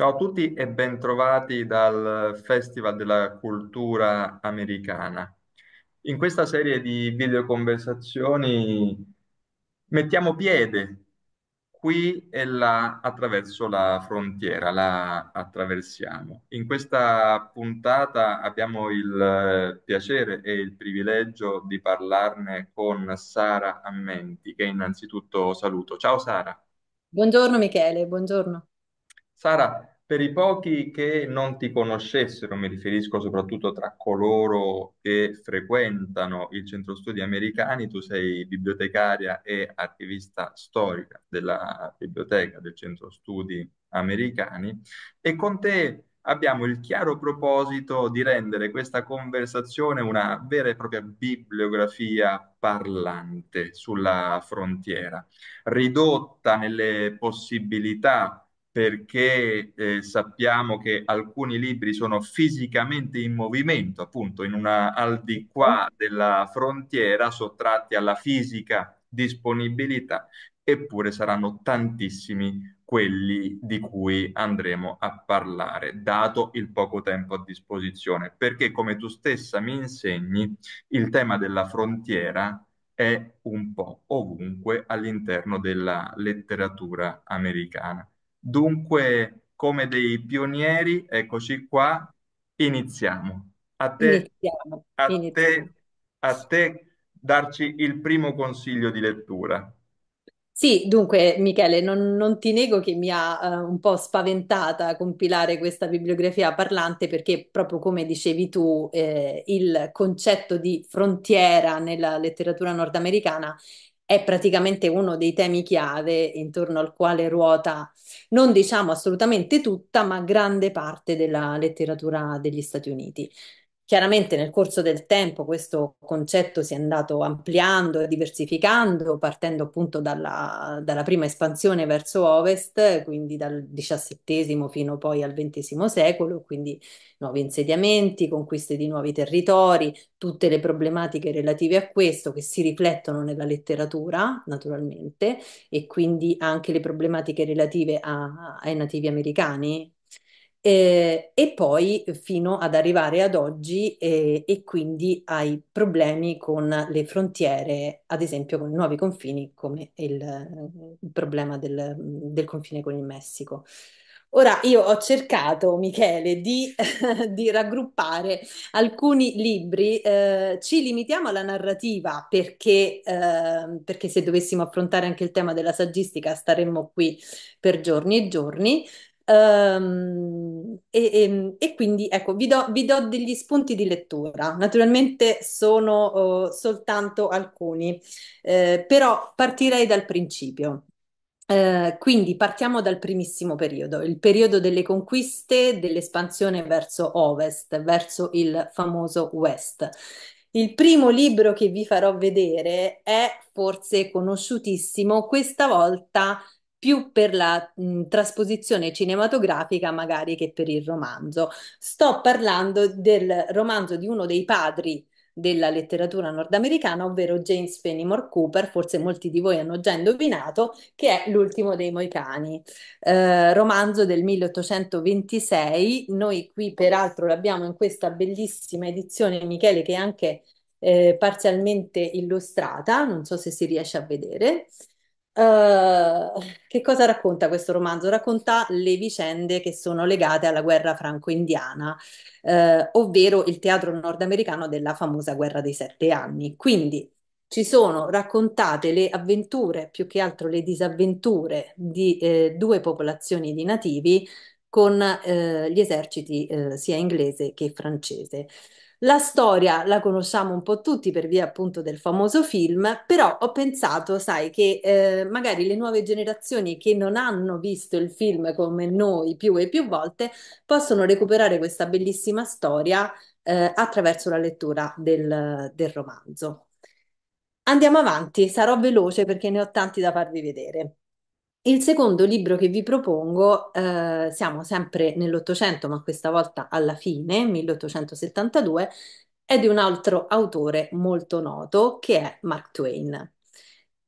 Ciao a tutti e bentrovati dal Festival della Cultura Americana. In questa serie di videoconversazioni mettiamo piede qui e là attraverso la frontiera, la attraversiamo. In questa puntata abbiamo il piacere e il privilegio di parlarne con Sara Ammenti, che innanzitutto saluto. Ciao Sara. Buongiorno Michele, buongiorno. Sara, per i pochi che non ti conoscessero, mi riferisco soprattutto tra coloro che frequentano il centro studi americani, tu sei bibliotecaria e archivista storica della biblioteca del centro studi americani e con te abbiamo il chiaro proposito di rendere questa conversazione una vera e propria bibliografia parlante sulla frontiera, ridotta nelle possibilità perché eh, sappiamo che alcuni libri sono fisicamente in movimento, appunto in una al di qua della frontiera, sottratti alla fisica disponibilità, eppure saranno tantissimi quelli di cui andremo a parlare, dato il poco tempo a disposizione, perché come tu stessa mi insegni, il tema della frontiera è un po' ovunque all'interno della letteratura americana. Dunque, come dei pionieri, eccoci qua, iniziamo. A te, Iniziamo, a iniziamo. te, a te darci il primo consiglio di lettura. Sì, dunque, Michele, non, non ti nego che mi ha eh, un po' spaventata compilare questa bibliografia parlante perché, proprio come dicevi tu, eh, il concetto di frontiera nella letteratura nordamericana è praticamente uno dei temi chiave intorno al quale ruota, non diciamo assolutamente tutta, ma grande parte della letteratura degli Stati Uniti. Chiaramente nel corso del tempo questo concetto si è andato ampliando e diversificando, partendo appunto dalla, dalla prima espansione verso ovest, quindi dal XVII fino poi al XX secolo, quindi nuovi insediamenti, conquiste di nuovi territori, tutte le problematiche relative a questo che si riflettono nella letteratura, naturalmente, e quindi anche le problematiche relative a, ai nativi americani, eh, e poi fino ad arrivare ad oggi eh, e quindi ai problemi con le frontiere, ad esempio con nuovi confini come il, il problema del, del, confine con il Messico. Ora io ho cercato, Michele, di, di raggruppare alcuni libri, eh, ci limitiamo alla narrativa perché, eh, perché, se dovessimo affrontare anche il tema della saggistica staremmo qui per giorni e giorni, Um, e, e, ehm, e, quindi ecco, vi do, vi do, degli spunti di lettura. Naturalmente sono uh, soltanto alcuni, eh, però partirei dal principio. Eh, quindi partiamo dal primissimo periodo, il periodo delle conquiste, dell'espansione verso ovest, verso il famoso West. Il primo libro che vi farò vedere è forse conosciutissimo, questa volta più per la mh, trasposizione cinematografica magari che per il romanzo. Sto parlando del romanzo di uno dei padri della letteratura nordamericana, ovvero James Fenimore Cooper, forse molti di voi hanno già indovinato, che è L'ultimo dei Moicani, eh, romanzo del 1826. Noi qui peraltro l'abbiamo in questa bellissima edizione, Michele, che è anche eh, parzialmente illustrata, non so se si riesce a vedere. Uh, che cosa racconta questo romanzo? Racconta le vicende che sono legate alla guerra franco-indiana, uh, ovvero il teatro nordamericano della famosa guerra dei sette anni. Quindi ci sono raccontate le avventure, più che altro le disavventure di eh, due popolazioni di nativi con eh, gli eserciti eh, sia inglese che francese. La storia la conosciamo un po' tutti per via appunto del famoso film, però ho pensato, sai, che eh, magari le nuove generazioni che non hanno visto il film come noi più e più volte possono recuperare questa bellissima storia eh, attraverso la lettura del, del romanzo. Andiamo avanti, sarò veloce perché ne ho tanti da farvi vedere. Il secondo libro che vi propongo, eh, siamo sempre nell'Ottocento, ma questa volta alla fine, 1872, è di un altro autore molto noto che è Mark Twain.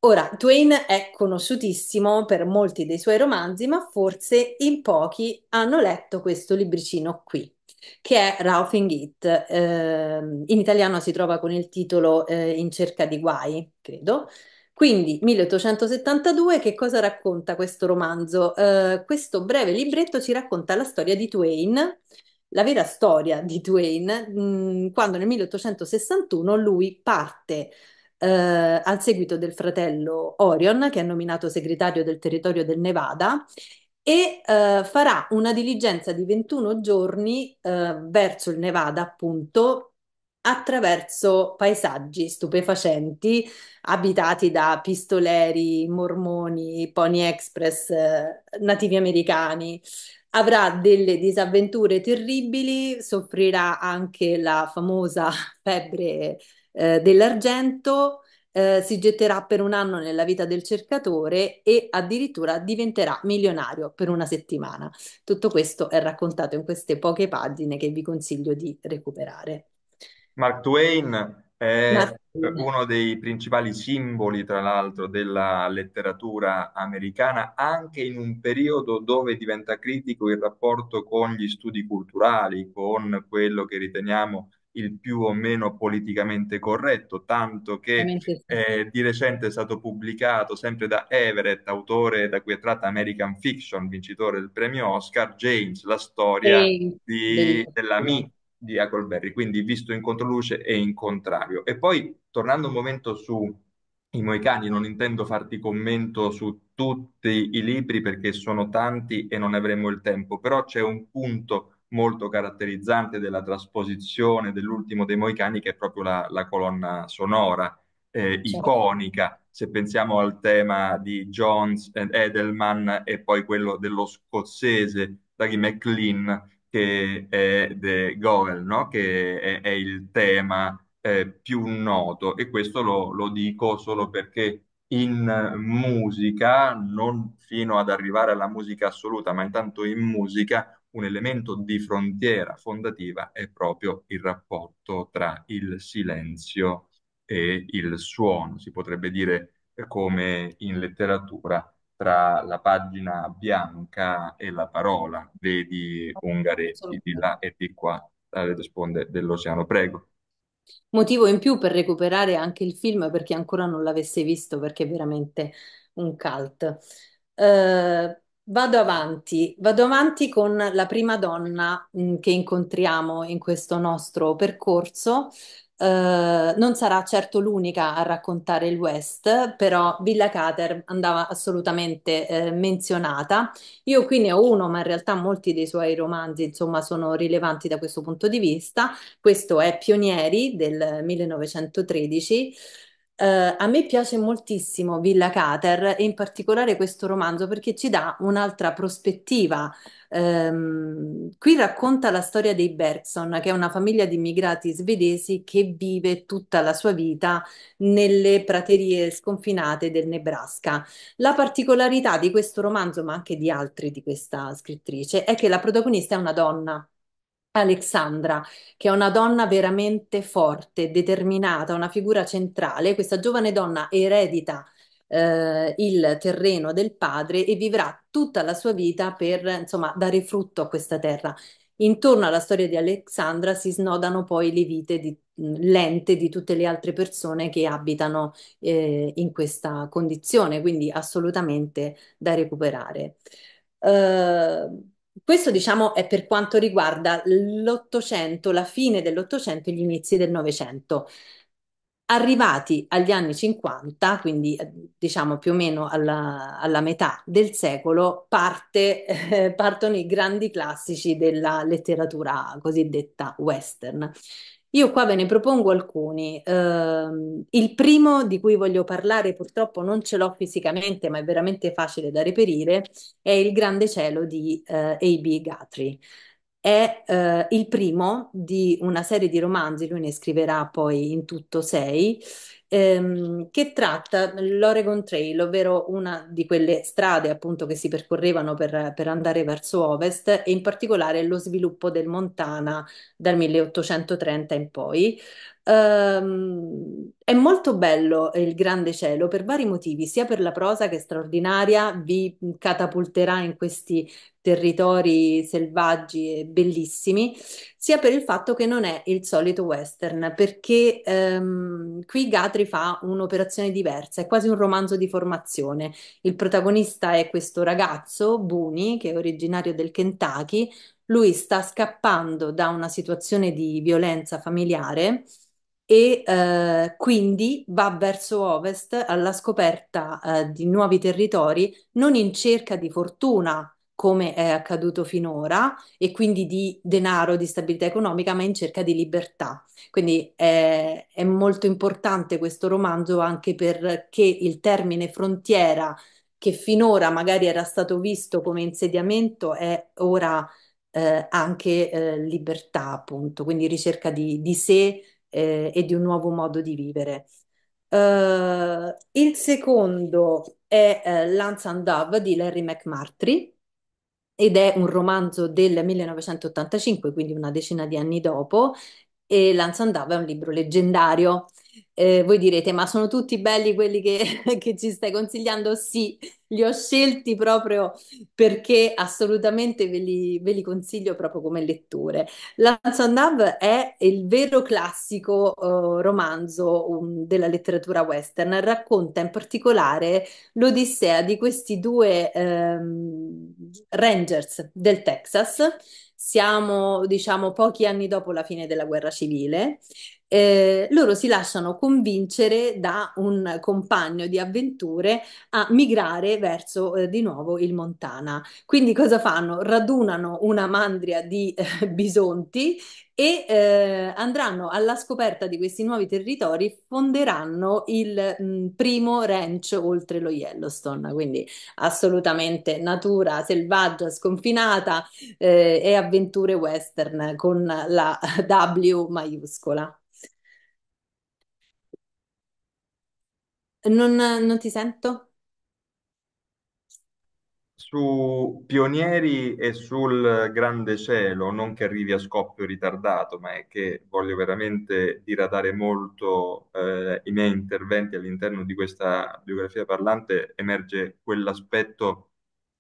Ora, Twain è conosciutissimo per molti dei suoi romanzi, ma forse in pochi hanno letto questo libricino qui, che è Roughing It. Eh, in italiano si trova con il titolo eh, In cerca di guai, credo. Quindi, 1872, che cosa racconta questo romanzo? Eh, questo breve libretto ci racconta la storia di Twain, la vera storia di Twain, mh, mm, quando nel 1861 lui parte eh, al seguito del fratello Orion, che è nominato segretario del territorio del Nevada, e eh, farà una diligenza di 21 giorni eh, verso il Nevada, appunto, attraverso paesaggi stupefacenti abitati da pistoleri, mormoni, Pony Express, eh, nativi americani. Avrà delle disavventure terribili, soffrirà anche la famosa febbre eh, dell'argento, eh, si getterà per un anno nella vita del cercatore e addirittura diventerà milionario per una settimana. Tutto questo è raccontato in queste poche pagine che vi consiglio di recuperare. Mark Twain è uno dei principali simboli, tra l'altro, della letteratura americana, anche in un periodo dove diventa critico il rapporto con gli studi culturali, con quello che riteniamo il più o meno politicamente corretto, tanto che eh, di recente è stato pubblicato sempre da Everett, autore da cui è tratta American Fiction, vincitore del premio Oscar, James, la storia di, dell'amico di Huckleberry, quindi visto in controluce e in contrario. E poi, tornando un momento su I Moicani, non intendo farti commento su tutti i libri perché sono tanti e non avremo il tempo, però c'è un punto molto caratterizzante della trasposizione dell'ultimo dei Moicani che è proprio la, la colonna sonora, eh, certo. iconica, se pensiamo al tema di Jones ed Edelman e poi quello dello scozzese Doug McLean, che è The Goel, no? che è, è, il tema eh, più noto e questo lo, lo, dico solo perché in musica, non fino ad arrivare alla musica assoluta, ma intanto in musica un elemento di frontiera fondativa è proprio il rapporto tra il silenzio e il suono, si potrebbe dire eh, come in letteratura tra la pagina bianca e la parola. Vedi Ungaretti di là e di qua, alle sponde dell'oceano. Prego. Motivo in più per recuperare anche il film per chi ancora non l'avesse visto, perché è veramente un cult. Uh, vado avanti, vado avanti con la prima donna mh, mm, che incontriamo in questo nostro percorso, eh, non sarà certo l'unica a raccontare il West, però Villa Cater andava assolutamente eh, menzionata. Io qui ne ho uno, ma in realtà molti dei suoi romanzi, insomma, sono rilevanti da questo punto di vista. Questo è Pionieri del 1913. Eh, a me piace moltissimo Villa Cater e in particolare questo romanzo perché ci dà un'altra prospettiva. Ehm, qui racconta la storia dei Bergson, che è una famiglia di immigrati svedesi che vive tutta la sua vita nelle praterie sconfinate del Nebraska. La particolarità di questo romanzo, ma anche di altri di questa scrittrice, è che la protagonista è una donna. Alexandra, che è una donna veramente forte, determinata, una figura centrale, questa giovane donna eredita eh, il terreno del padre e vivrà tutta la sua vita per, insomma, dare frutto a questa terra. Intorno alla storia di Alexandra si snodano poi le vite di, lente di tutte le altre persone che abitano eh, in questa condizione, quindi assolutamente da recuperare. Uh, questo, diciamo, è per quanto riguarda l'Ottocento, la fine dell'Ottocento e gli inizi del Novecento. Arrivati agli anni 50, quindi eh, diciamo più o meno alla, alla metà del secolo, parte, eh, partono i grandi classici della letteratura cosiddetta western. Io qua ve ne propongo alcuni. Ehm, il primo di cui voglio parlare, purtroppo non ce l'ho fisicamente, ma è veramente facile da reperire, è Il grande cielo di eh, A.B. Guthrie. È eh, il primo di una serie di romanzi, lui ne scriverà poi in tutto sei, ehm, che tratta l'Oregon Trail, ovvero una di quelle strade appunto che si percorrevano per, per andare verso ovest e in particolare lo sviluppo del Montana dal 1830 in poi. Ehm, è molto bello il grande cielo per vari motivi, sia per la prosa che è straordinaria, vi catapulterà in questi territori selvaggi e bellissimi, sia per il fatto che non è il solito western, perché ehm, qui Gatri fa un'operazione diversa, è quasi un romanzo di formazione. Il protagonista è questo ragazzo, Booney, che è originario del Kentucky, lui sta scappando da una situazione di violenza familiare e eh, quindi va verso ovest alla scoperta eh, di nuovi territori, non in cerca di fortuna come è accaduto finora e quindi di denaro, di stabilità economica, ma in cerca di libertà. Quindi eh, è molto importante questo romanzo anche perché il termine frontiera, che finora magari era stato visto come insediamento, è ora eh, anche eh, libertà, appunto, quindi ricerca di, di sé eh, e di un nuovo modo di vivere. Uh, il secondo è uh, Lance and Dove di Larry McMurtry ed è un romanzo del 1985, quindi una decina di anni dopo, e Lanzandava è un libro leggendario. Eh, voi direte, ma sono tutti belli quelli che, che, ci stai consigliando? Sì, li ho scelti proprio perché assolutamente ve li, ve li consiglio proprio come letture. Lanzandab è il vero classico uh, romanzo um, della letteratura western, racconta in particolare l'odissea di questi due um, rangers del Texas siamo diciamo pochi anni dopo la fine della guerra civile eh, loro si lasciano convincere da un compagno di avventure a migrare verso eh, di nuovo il Montana. Quindi cosa fanno? Radunano una mandria di eh, bisonti e eh, andranno alla scoperta di questi nuovi territori, fonderanno il mh, mm, primo ranch oltre lo Yellowstone, quindi assolutamente natura selvaggia, sconfinata eh, e avventure western con la W maiuscola. Non, non ti sento? Su Pionieri e sul Grande Cielo, non che arrivi a scoppio ritardato, ma è che voglio veramente diradare molto eh, i miei interventi all'interno di questa biografia parlante, emerge quell'aspetto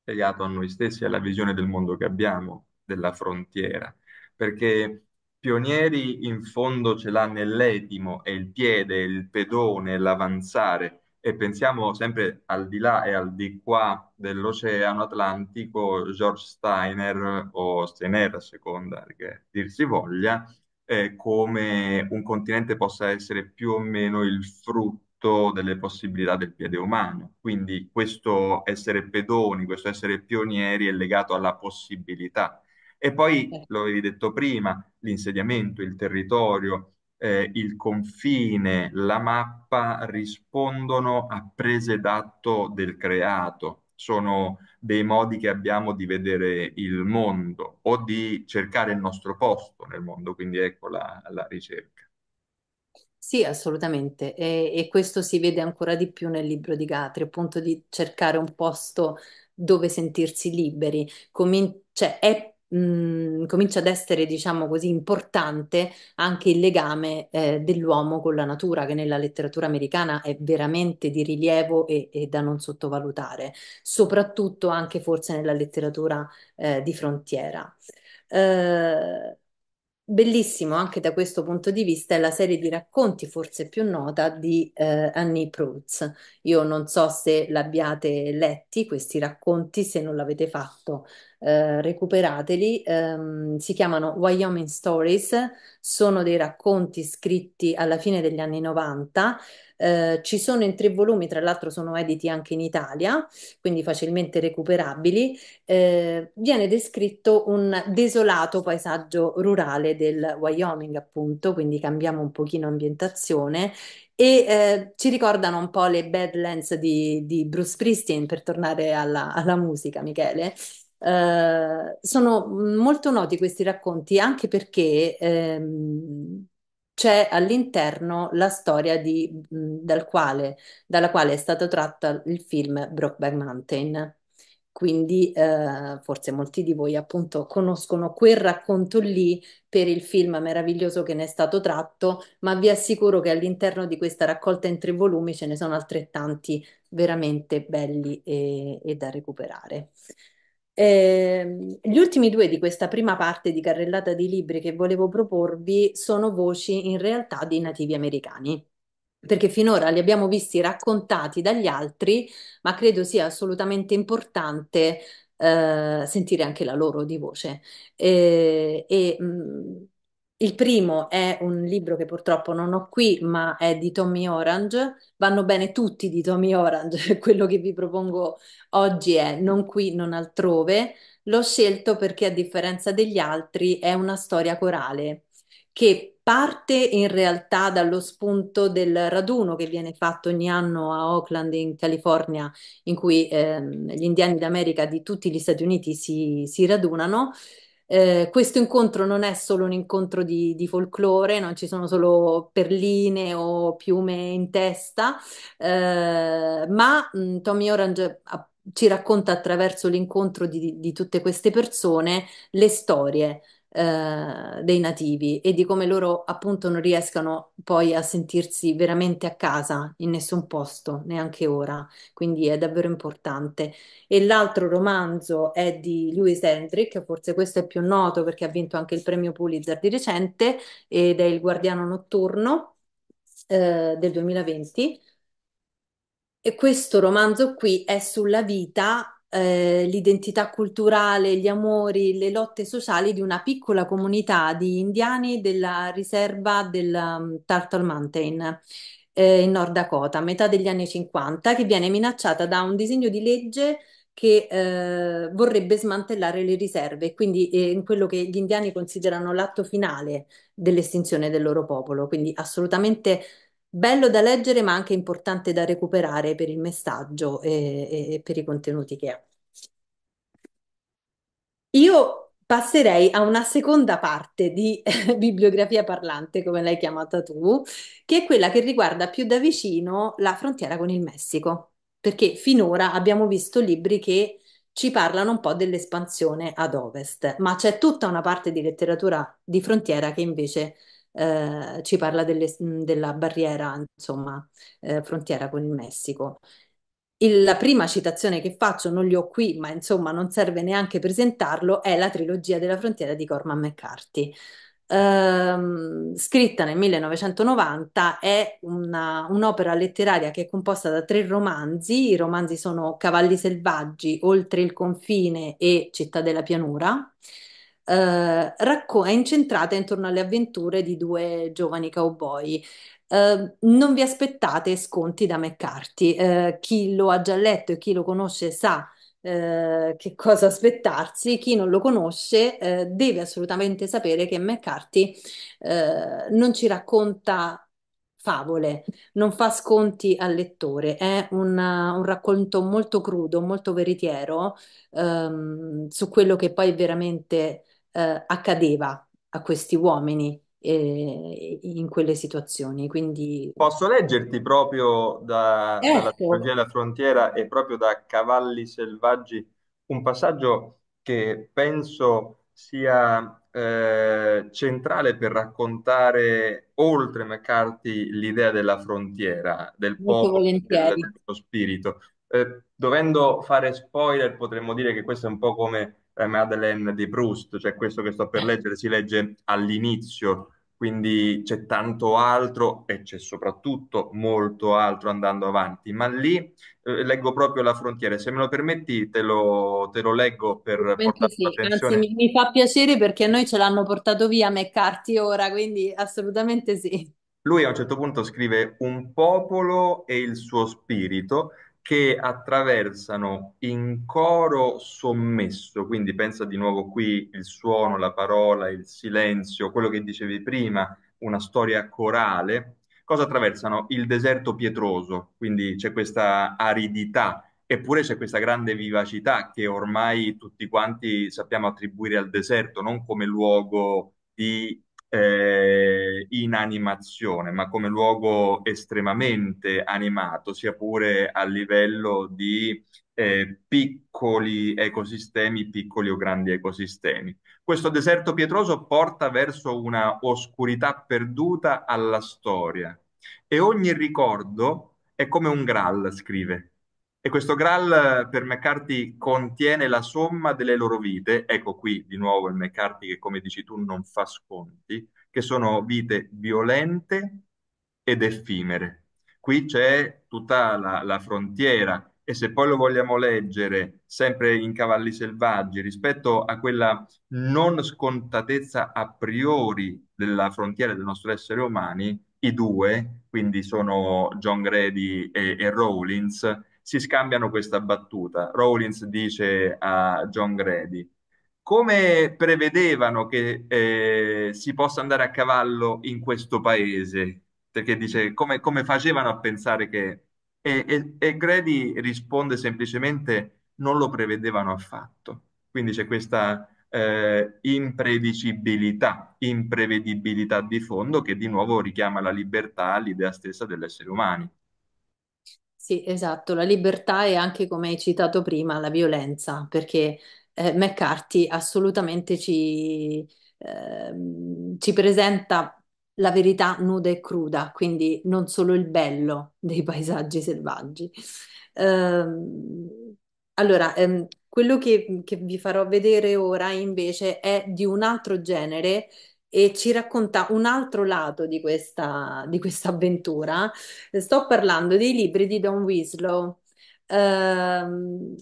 legato a noi stessi, alla visione del mondo che abbiamo, della frontiera, perché Pionieri in fondo ce l'ha nell'etimo, è il piede, il pedone, l'avanzare. E pensiamo sempre al di là e al di qua dell'Oceano Atlantico, George Steiner o Steiner a seconda che dir si voglia, eh, come un continente possa essere più o meno il frutto delle possibilità del piede umano. Quindi questo essere pedoni, questo essere pionieri è legato alla possibilità. E poi, lo avevi detto prima, l'insediamento, il territorio, eh, il confine, la mappa rispondono a prese d'atto del creato. Sono dei modi che abbiamo di vedere il mondo o di cercare il nostro posto nel mondo, quindi ecco la, la ricerca. Sì, assolutamente, e, e, questo si vede ancora di più nel libro di Gatri, appunto di cercare un posto dove sentirsi liberi. Comin- cioè, è mh, mhmm, comincia ad essere, diciamo così, importante anche il legame eh, dell'uomo con la natura, che nella letteratura americana è veramente di rilievo e, e da non sottovalutare, soprattutto anche forse nella letteratura eh, di frontiera. Eh, bellissimo anche da questo punto di vista è la serie di racconti forse più nota di eh, Annie Proutz. Io non so se l'abbiate letti questi racconti, se non l'avete fatto, eh, recuperateli. Um, si chiamano Wyoming Stories, sono dei racconti scritti alla fine degli anni 90 eh, ci sono in tre volumi, tra l'altro sono editi anche in Italia, quindi facilmente recuperabili, eh, viene descritto un desolato paesaggio rurale del Wyoming, appunto, quindi cambiamo un pochino ambientazione e eh, ci ricordano un po' le Badlands di, di Bruce Pristin, per tornare alla, alla musica, Michele. Eh, sono molto noti questi racconti anche perché ehm, c'è all'interno la storia di- dal quale- dalla quale è stato tratto il film Brokeback Mountain. Quindi eh, forse molti di voi appunto conoscono quel racconto lì per il film meraviglioso che ne è stato tratto, ma vi assicuro che all'interno di questa raccolta in tre volumi ce ne sono altrettanti veramente belli e, e da recuperare. Eh, gli ultimi due di questa prima parte di carrellata di libri che volevo proporvi sono voci in realtà di nativi americani, perché finora li abbiamo visti raccontati dagli altri, ma credo sia assolutamente importante eh, sentire anche la loro di voce. Eh, e mh, mm, il primo è un libro che purtroppo non ho qui, ma è di Tommy Orange. Vanno bene tutti di Tommy Orange, quello che vi propongo oggi è Non qui, non altrove. L'ho scelto perché a differenza degli altri è una storia corale che parte in realtà dallo spunto del raduno che viene fatto ogni anno a Oakland in California, in cui eh, gli indiani d'America di tutti gli Stati Uniti si, si radunano eh, questo incontro non è solo un incontro di, di, folklore, non ci sono solo perline o piume in testa, eh, ma mh, mm, Tommy Orange ha ah, ci racconta attraverso l'incontro di, di, tutte queste persone le storie, eh, dei nativi e di come loro appunto non riescano poi a sentirsi veramente a casa in nessun posto, neanche ora, quindi è davvero importante. E l'altro romanzo è di Lewis Hendrick, forse questo è più noto perché ha vinto anche il premio Pulitzer di recente ed è Il guardiano notturno eh, del 2020. E questo romanzo qui è sulla vita eh, l'identità culturale, gli amori, le lotte sociali di una piccola comunità di indiani della riserva del um, mm, Turtle Mountain eh, in Nord Dakota, a metà degli anni 50, che viene minacciata da un disegno di legge che eh, vorrebbe smantellare le riserve, quindi eh, in quello che gli indiani considerano l'atto finale dell'estinzione del loro popolo, quindi assolutamente bello da leggere ma anche importante da recuperare per il messaggio e, e per i contenuti che ha. Io passerei a una seconda parte di bibliografia parlante, come l'hai chiamata tu, che è quella che riguarda più da vicino la frontiera con il Messico, perché finora abbiamo visto libri che ci parlano un po' dell'espansione ad ovest, ma c'è tutta una parte di letteratura di frontiera che invece eh, ci parla delle, della barriera, insomma, eh, frontiera con il Messico. Il, la prima citazione che faccio, non li ho qui, ma insomma non serve neanche presentarlo, è la trilogia della frontiera di Corman McCarthy. Ehm, scritta nel 1990, è una, un'opera letteraria che è composta da tre romanzi. I romanzi sono Cavalli selvaggi, Oltre il confine e Città della pianura. Eh, racco- è incentrata intorno alle avventure di due giovani cowboy. Eh, non vi aspettate sconti da McCarthy. Eh, chi lo ha già letto e chi lo conosce sa eh, che cosa aspettarsi, chi non lo conosce eh, deve assolutamente sapere che McCarthy eh, non ci racconta favole, non fa sconti al lettore, è un, un racconto molto crudo, molto veritiero ehm, su quello che poi veramente eh, accadeva a questi uomini eh, in quelle situazioni. Quindi... Posso leggerti proprio da, ecco. dalla certo. trilogia della frontiera e proprio da Cavalli selvaggi un passaggio che penso sia eh, centrale per raccontare oltre McCarthy l'idea della frontiera, del Molto popolo, del, dello spirito. Eh, dovendo fare spoiler potremmo dire che questo è un po' come eh, Madeleine di Proust, cioè questo che sto per leggere si legge all'inizio, quindi c'è tanto altro e c'è soprattutto molto altro andando avanti, ma lì eh, leggo proprio la frontiera, se me lo permetti te lo, te lo leggo per portare sì, l'attenzione. Anzi, mi, mi fa piacere perché noi ce l'hanno portato via McCarthy ora, quindi assolutamente sì. Lui a un certo punto scrive un popolo e il suo spirito, che attraversano in coro sommesso, quindi pensa di nuovo qui il suono, la parola, il silenzio, quello che dicevi prima, una storia corale, cosa attraversano? Il deserto pietroso, quindi c'è questa aridità, eppure c'è questa grande vivacità che ormai tutti quanti sappiamo attribuire al deserto, non come luogo di eh, in animazione, ma come luogo estremamente animato, sia pure a livello di eh, piccoli ecosistemi, piccoli o grandi ecosistemi. Questo deserto pietroso porta verso una oscurità perduta alla storia e ogni ricordo è come un Graal, scrive e questo Graal eh, per McCarthy contiene la somma delle loro vite, ecco qui di nuovo il McCarthy che come dici tu non fa sconti, che sono vite violente ed effimere. Qui c'è tutta la, la frontiera e se poi lo vogliamo leggere sempre in cavalli selvaggi rispetto a quella non scontatezza a priori della frontiera del nostro essere umani, i due, quindi sono John Grady e, e Rawlins, si scambiano questa battuta. Rawlins dice a John Grady, come prevedevano che eh, si possa andare a cavallo in questo paese? Perché dice, come, come facevano a pensare che... E, e, e Grady risponde semplicemente, non lo prevedevano affatto. Quindi c'è questa eh, imprevisibilità, imprevedibilità di fondo che di nuovo richiama la libertà, l'idea stessa dell'essere umano. Sì, esatto, la libertà è anche, come hai citato prima, la violenza, perché eh, McCarthy assolutamente ci, ehm, ci presenta la verità nuda e cruda, quindi non solo il bello dei paesaggi selvaggi. Ehm, allora, ehm, quello che, che vi farò vedere ora invece è di un altro genere e ci racconta un altro lato di questa, di questa avventura. Sto parlando dei libri di Don Winslow. Ehm,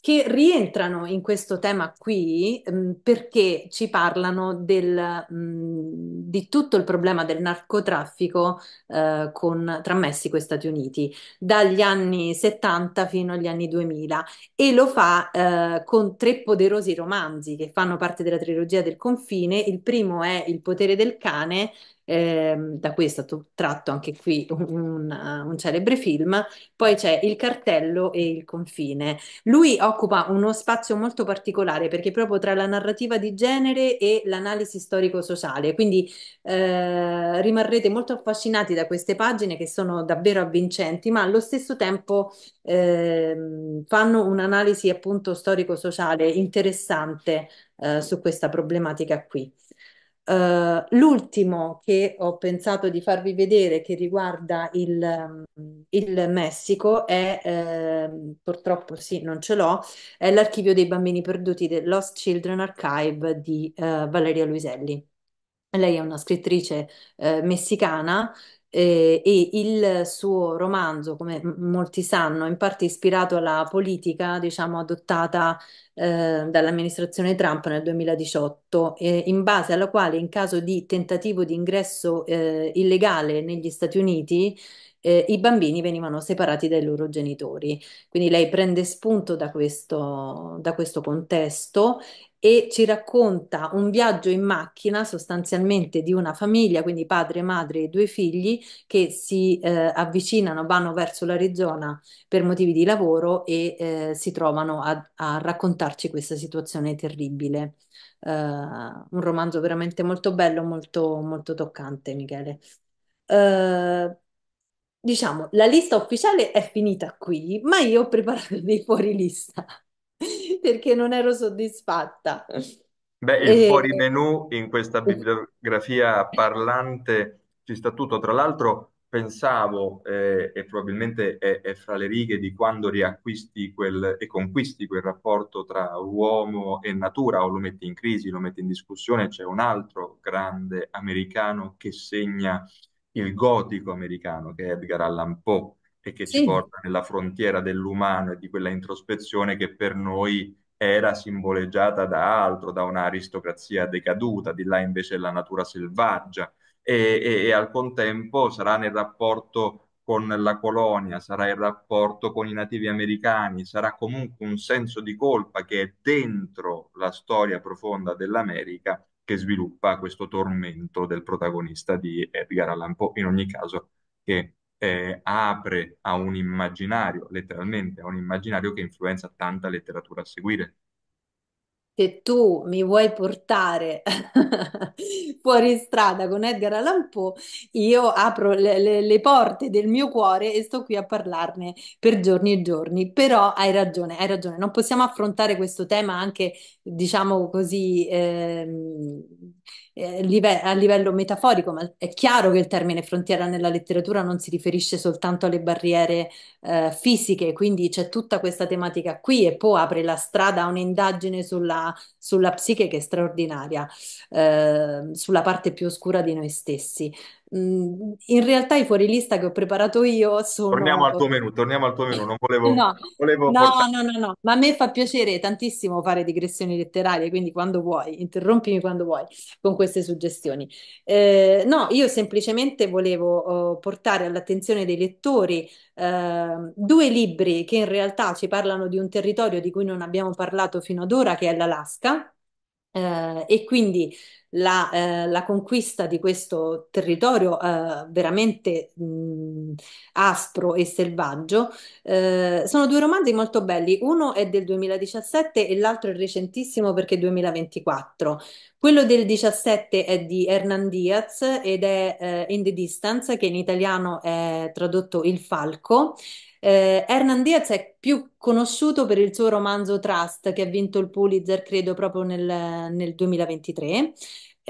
che rientrano in questo tema qui mm, perché ci parlano del, mm, di tutto il problema del narcotraffico eh, con, tra Messico e Stati Uniti, dagli anni 70 fino agli anni 2000 e lo fa eh, con tre poderosi romanzi che fanno parte della trilogia del confine. Il primo è Il potere del cane, Ehm, da cui è stato tratto anche qui un, un celebre film. Poi c'è Il cartello e il confine. Lui occupa uno spazio molto particolare perché proprio tra la narrativa di genere e l'analisi storico-sociale, quindi eh, rimarrete molto affascinati da queste pagine che sono davvero avvincenti, ma allo stesso tempo eh, fanno un'analisi appunto storico-sociale interessante eh, su questa problematica qui. Eh, l'ultimo che ho pensato di farvi vedere che riguarda il, il Messico è, eh, purtroppo sì, non ce l'ho, è l'archivio dei bambini perduti del Lost Children Archive di uh, Valeria Luiselli. Lei è una scrittrice eh, messicana eh, e il suo romanzo, come m- molti sanno, è in parte ispirato alla politica, diciamo, adottata eh, dall'amministrazione Trump nel 2018, eh, in base alla quale in caso di tentativo di ingresso eh, illegale negli Stati Uniti eh, i bambini venivano separati dai loro genitori. Quindi lei prende spunto da questo, da questo contesto e ci racconta un viaggio in macchina sostanzialmente di una famiglia, quindi padre, madre e due figli che si eh, avvicinano, vanno verso l'Arizona per motivi di lavoro e eh, si trovano a, a, raccontarci questa situazione terribile. Uh, un romanzo veramente molto bello, molto, molto toccante, Michele. Uh, diciamo, la lista ufficiale è finita qui, ma io ho preparato dei fuorilista perché non ero soddisfatta. Beh, il E- eh, fuori menù in questa eh. bibliografia parlante ci sta tutto. Tra l'altro, pensavo, eh, e probabilmente è, è fra le righe di quando riacquisti quel, e conquisti quel rapporto tra uomo e natura, o lo metti in crisi, lo metti in discussione, c'è un altro grande americano che segna il gotico americano, che è Edgar Allan Poe, e che sì. ci porta nella frontiera dell'umano e di quella introspezione che per noi era simboleggiata da altro, da un'aristocrazia decaduta, di là invece la natura selvaggia. E, e, e, al contempo sarà nel rapporto con la colonia, sarà il rapporto con i nativi americani, sarà comunque un senso di colpa che è dentro la storia profonda dell'America che sviluppa questo tormento del protagonista di Edgar Allan Poe, in ogni caso che eh, apre a un immaginario, letteralmente a un immaginario che influenza tanta letteratura a seguire, che tu mi vuoi portare fuori strada con Edgar Allan Poe, io apro le, le, le, porte del mio cuore e sto qui a parlarne per giorni e giorni. Però hai ragione, hai ragione, non possiamo affrontare questo tema anche, diciamo così, ehm, eh, live- a livello metaforico, ma è chiaro che il termine frontiera nella letteratura non si riferisce soltanto alle barriere eh, fisiche, quindi c'è tutta questa tematica qui e poi apre la strada a un'indagine sulla, sulla psiche che è straordinaria, eh, sulla parte più oscura di noi stessi. Mhmm, in realtà i fuorilista che ho preparato io sono... Torniamo al tuo menu, torniamo al tuo menù, non volevo, No, volevo no, portare... no, no, no, ma a me fa piacere tantissimo fare digressioni letterarie, quindi quando vuoi, interrompimi quando vuoi con queste suggestioni. Eh, no, io semplicemente volevo eh, portare all'attenzione dei lettori eh, due libri che in realtà ci parlano di un territorio di cui non abbiamo parlato fino ad ora, che è l'Alaska. Eh, e quindi la, eh, la, conquista di questo territorio eh, veramente mh, aspro e selvaggio. Eh, sono due romanzi molto belli, uno è del 2017 e l'altro è recentissimo perché è 2024. Quello del 17 è di Hernan Diaz ed è eh, In the Distance, che in italiano è tradotto Il Falco. Eh, Hernan Diaz è più conosciuto per il suo romanzo Trust che ha vinto il Pulitzer, credo, proprio nel, nel 2023.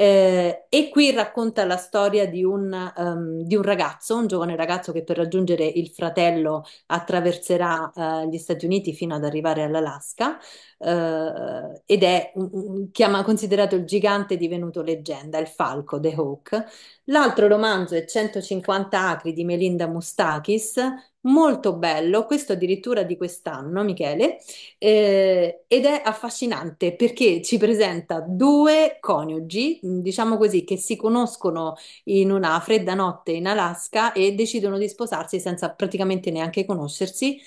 Eh, e qui racconta la storia di un, um, di un, ragazzo, un giovane ragazzo che per raggiungere il fratello attraverserà uh, gli Stati Uniti fino ad arrivare all'Alaska uh, ed è um, chiama, considerato il gigante divenuto leggenda, il falco, The Hawk, L'altro romanzo è 150 acri di Melinda Moustakis, molto bello, questo addirittura di quest'anno, Michele, eh, ed è affascinante perché ci presenta due coniugi, diciamo così, che si conoscono in una fredda notte in Alaska e decidono di sposarsi senza praticamente neanche conoscersi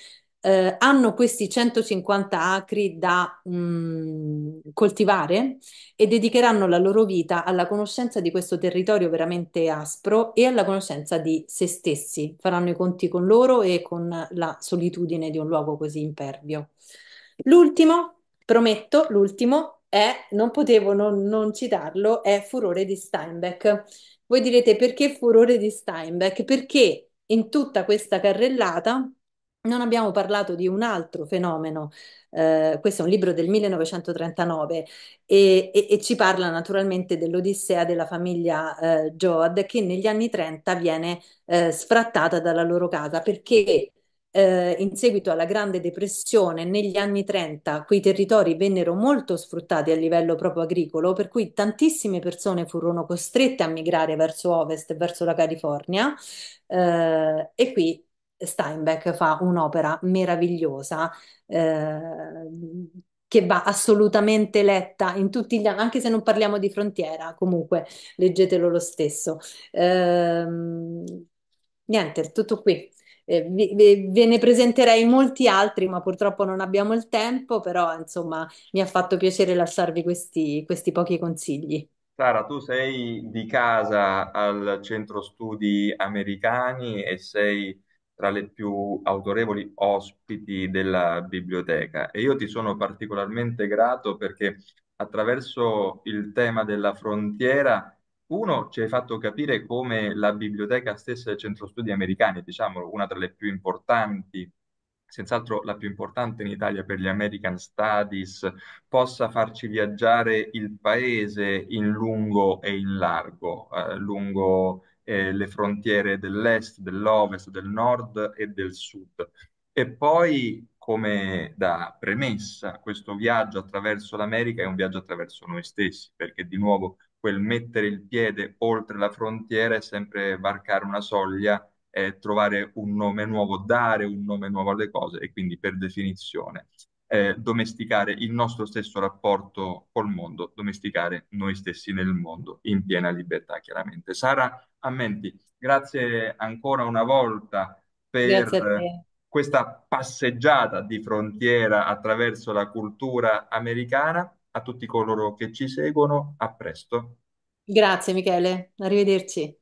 eh, hanno questi 150 acri da mh, coltivare e dedicheranno la loro vita alla conoscenza di questo territorio veramente aspro e alla conoscenza di se stessi. Faranno i conti con loro e con la solitudine di un luogo così impervio. L'ultimo, prometto, l'ultimo è, non potevo non, non citarlo, è Furore di Steinbeck. Voi direte perché Furore di Steinbeck? Perché in tutta questa carrellata non abbiamo parlato di un altro fenomeno, eh, questo è un libro del 1939 e, e, e ci parla naturalmente dell'Odissea della famiglia eh, Joad che negli anni 30 viene eh, sfrattata dalla loro casa perché eh, in seguito alla Grande Depressione negli anni 30 quei territori vennero molto sfruttati a livello proprio agricolo, per cui tantissime persone furono costrette a migrare verso ovest, verso la California eh, e qui Steinbeck fa un'opera meravigliosa eh, che va assolutamente letta in tutti gli anni, anche se non parliamo di frontiera, comunque leggetelo lo stesso. Eh, niente, tutto qui. Eh, vi, vi, ve ne presenterei molti altri, ma purtroppo non abbiamo il tempo, però insomma mi ha fatto piacere lasciarvi questi, questi pochi consigli. Sara, tu sei di casa al centro studi americani e sei tra le più autorevoli ospiti della biblioteca e io ti sono particolarmente grato perché attraverso il tema della frontiera uno ci hai fatto capire come la biblioteca stessa del Centro Studi Americani, diciamo una tra le più importanti, senz'altro la più importante in Italia per gli American Studies, possa farci viaggiare il paese in lungo e in largo, eh, lungo eh, le frontiere dell'est, dell'ovest, del nord e del sud. E poi, come da premessa, questo viaggio attraverso l'America è un viaggio attraverso noi stessi, perché di nuovo quel mettere il piede oltre la frontiera è sempre varcare una soglia, è trovare un nome nuovo, dare un nome nuovo alle cose e quindi per definizione eh, domesticare il nostro stesso rapporto col mondo, domesticare noi stessi nel mondo in piena libertà, chiaramente. Sara Ammenti, grazie ancora una volta per questa passeggiata di frontiera attraverso la cultura americana. A tutti coloro che ci seguono, a presto. Grazie Michele, arrivederci.